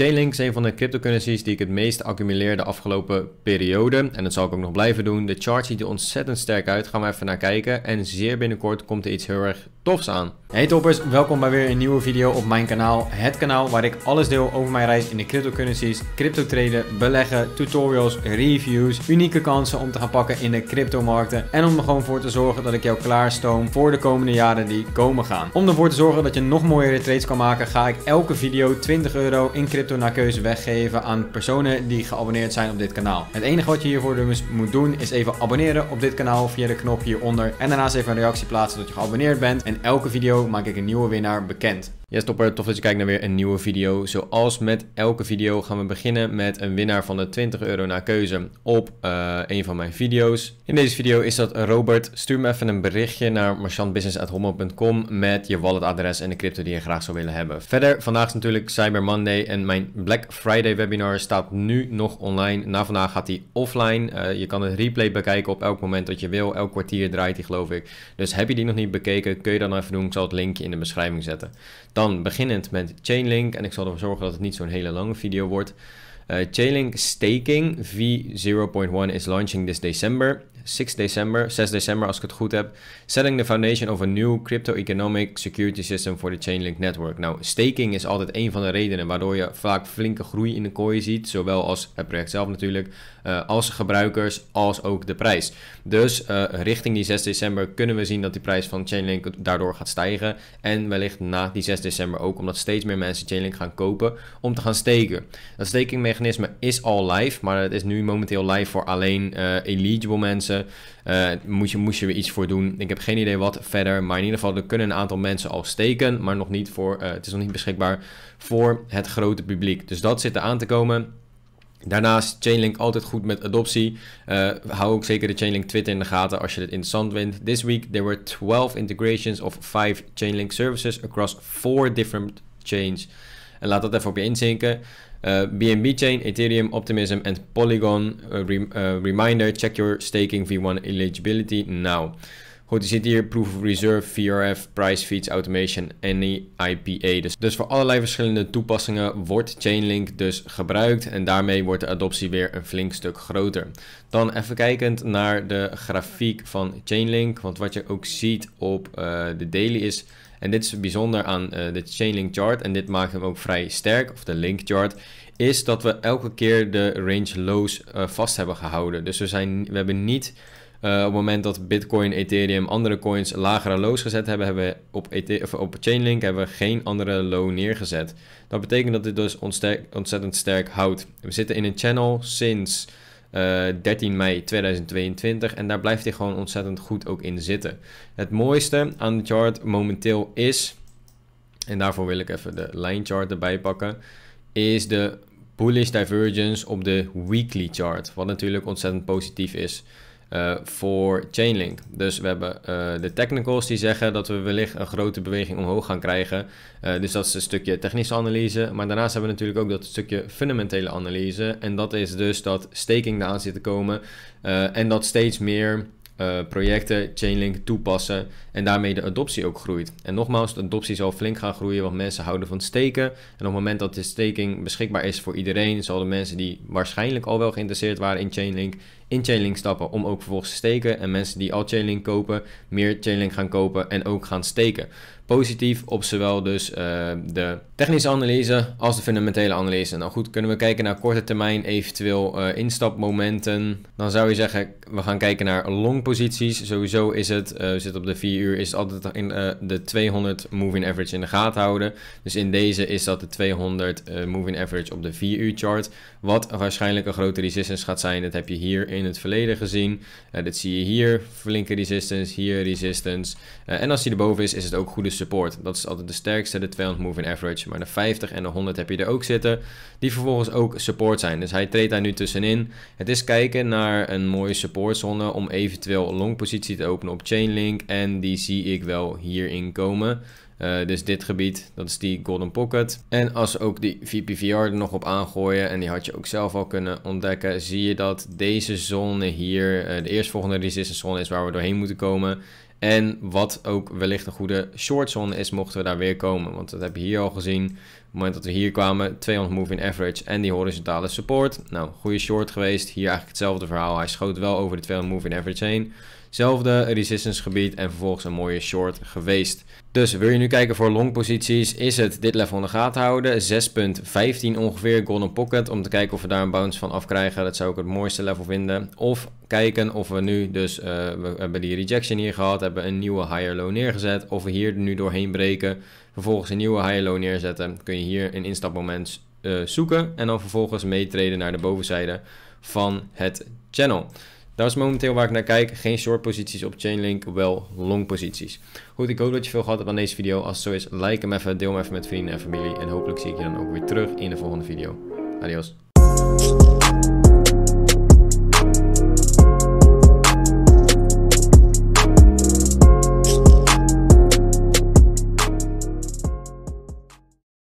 Chainlink is een van de cryptocurrencies die ik het meest accumuleer de afgelopen periode. En dat zal ik ook nog blijven doen. De chart ziet er ontzettend sterk uit. Gaan we even naar kijken. En zeer binnenkort komt er iets heel erg tofs aan. Hey toppers, welkom bij weer een nieuwe video op mijn kanaal. Het kanaal waar ik alles deel over mijn reis in de cryptocurrencies, crypto traden, beleggen, tutorials, reviews, unieke kansen om te gaan pakken in de cryptomarkten en om er gewoon voor te zorgen dat ik jou klaarstoom voor de komende jaren die komen gaan. Om ervoor te zorgen dat je nog mooiere trades kan maken, ga ik elke video 20 euro in crypto naar keuze weggeven aan personen die geabonneerd zijn op dit kanaal. Het enige wat je hiervoor dus moet doen is even abonneren op dit kanaal via de knop hieronder en daarnaast even een reactie plaatsen dat je geabonneerd bent en elke video maak ik een nieuwe winnaar bekend. Yes topper, tof dat je kijkt naar weer een nieuwe video. Zoals met elke video gaan we beginnen met een winnaar van de 20 euro naar keuze op eh, een van mijn video's. In deze video is dat Robert. Stuur me even een berichtje naar merchantbusiness@homo.com met je walletadres en de crypto die je graag zou willen hebben. Verder, vandaag is natuurlijk Cyber Monday en mijn Black Friday webinar staat nu nog online. Na vandaag gaat hij offline. Eh, je kan het replay bekijken op elk moment dat je wil. Elk kwartier draait die geloof ik. Dus heb je die nog niet bekeken, kun je dan nou even doen. Ik zal het linkje in de beschrijving zetten. Dan beginnend met Chainlink, en ik zal ervoor zorgen dat het niet zo'n hele lange video wordt. Eh, Chainlink staking V0.1 is launching this December. 6 december, 6 december als ik het goed heb, setting the foundation of a new crypto-economic security system for the Chainlink network. Nou, staking is altijd een van de redenen waardoor je vaak flinke groei in de kooi ziet, zowel als het project zelf natuurlijk, eh, als gebruikers, als ook de prijs. Dus eh, richting die 6 december kunnen we zien dat die prijs van Chainlink daardoor gaat stijgen en wellicht na die 6 december ook, omdat steeds meer mensen Chainlink gaan kopen om te gaan steken. Dat stakingmechanisme is al live, maar het is nu momenteel live voor alleen eh, eligible mensen eh, moest, je, moest je weer iets voor doen. Ik heb geen idee wat verder. Maar in ieder geval, er kunnen een aantal mensen al steken. Maar nog niet voor, eh, het is nog niet beschikbaar voor het grote publiek. Dus dat zit er aan te komen. Daarnaast Chainlink altijd goed met adoptie. Eh, hou ook zeker de Chainlink Twitter in de gaten als je dit interessant vindt. This week there were 12 integrations of 5 Chainlink services across 4 different chains. En laat dat even op je inzinken. BNB eh, Chain, Ethereum, Optimism en Polygon. Uh, reminder, check your staking V1 eligibility now. Goed, je ziet hier Proof of Reserve, VRF, Price Feeds, Automation en IPA. Dus, dus voor allerlei verschillende toepassingen wordt Chainlink dus gebruikt en daarmee wordt de adoptie weer een flink stuk groter. Dan even kijkend naar de grafiek van Chainlink, want wat je ook ziet op de daily is en dit is bijzonder aan eh, de Chainlink chart en dit maakt hem ook vrij sterk, of de link chart, is dat we elke keer de range lows eh, vast hebben gehouden. Dus we, zijn, we hebben niet eh, op het moment dat Bitcoin, Ethereum, andere coins lagere lows gezet hebben, hebben we op, of op Chainlink hebben we geen andere low neergezet. Dat betekent dat dit dus ontzettend sterk houdt. We zitten in een channel sinds 13 eh, mei 2022. En daar blijft hij gewoon ontzettend goed ook in zitten. Het mooiste aan de chart momenteel is... En daarvoor wil ik even de line chart erbij pakken. Is de bullish divergence op de weekly chart. Wat natuurlijk ontzettend positief is. Eh, voor Chainlink. Dus we hebben eh, de technicals die zeggen dat we wellicht een grote beweging omhoog gaan krijgen. Eh, dus dat is een stukje technische analyse. Maar daarnaast hebben we natuurlijk ook dat stukje fundamentele analyse. En dat is dus dat staking eraan zit te komen. en dat steeds meer projecten Chainlink toepassen. En daarmee de adoptie ook groeit. En nogmaals, de adoptie zal flink gaan groeien, want mensen houden van steken. En op het moment dat de staking beschikbaar is voor iedereen, zal de mensen die waarschijnlijk al wel geïnteresseerd waren in Chainlink in Chainlink stappen om ook vervolgens te steken. En mensen die al Chainlink kopen, meer Chainlink gaan kopen en ook gaan steken. Positief op zowel dus eh, de technische analyse als de fundamentele analyse. Nou goed, kunnen we kijken naar korte termijn eventueel uh, instapmomenten. Dan zou je zeggen, we gaan kijken naar long posities. Sowieso is het, uh, we zitten op de 4 uur, is altijd in de 200 moving average in de gaten houden. Dus in deze is dat de 200 moving average op de 4 uur chart. Wat waarschijnlijk een grote resistance gaat zijn, dat heb je hier in in het verleden gezien. Uh, dit zie je hier, flinke resistance, hier resistance. Eh, en als hij erboven is, is het ook goede support. Dat is altijd de sterkste, de 200 moving average. Maar de 50 en de 100 heb je er ook zitten, die vervolgens ook support zijn. Dus hij treedt daar nu tussenin. Het is kijken naar een mooie supportzone om eventueel long positie te openen op Chainlink. En die zie ik wel hierin komen. Eh, dus dit gebied, dat is die Golden Pocket. En als we ook die VPVR er nog op aangooien, en die had je ook zelf al kunnen ontdekken, zie je dat deze zone hier, uh, de eerstvolgende resistance zone is waar we doorheen moeten komen. En wat ook wellicht een goede short zone is, mochten we daar weer komen. Want dat heb je hier al gezien. Op het moment dat we hier kwamen, 200 moving average en die horizontale support. Nou, goede short geweest. Hier eigenlijk hetzelfde verhaal. Hij schoot wel over de 200 moving average heen zelfde resistance gebied en vervolgens een mooie short geweest. Dus wil je nu kijken voor long posities, is het dit level in de gaten houden. 6.15 ongeveer, golden pocket, om te kijken of we daar een bounce van af krijgen. Dat zou ik het mooiste level vinden. Of kijken of we nu, dus eh, we hebben die rejection hier gehad, hebben een nieuwe higher low neergezet. Of we hier nu doorheen breken, vervolgens een nieuwe higher low neerzetten. Kun je hier een instapmoment eh, zoeken en dan vervolgens meetreden naar de bovenzijde van het channel. Daar is momenteel waar ik naar kijk. Geen short posities op Chainlink, wel long posities. Goed, ik hoop dat je veel gehad hebt aan deze video. Als het zo is, like hem even, deel hem even met vrienden en familie. En hopelijk zie ik je dan ook weer terug in de volgende video. Adios.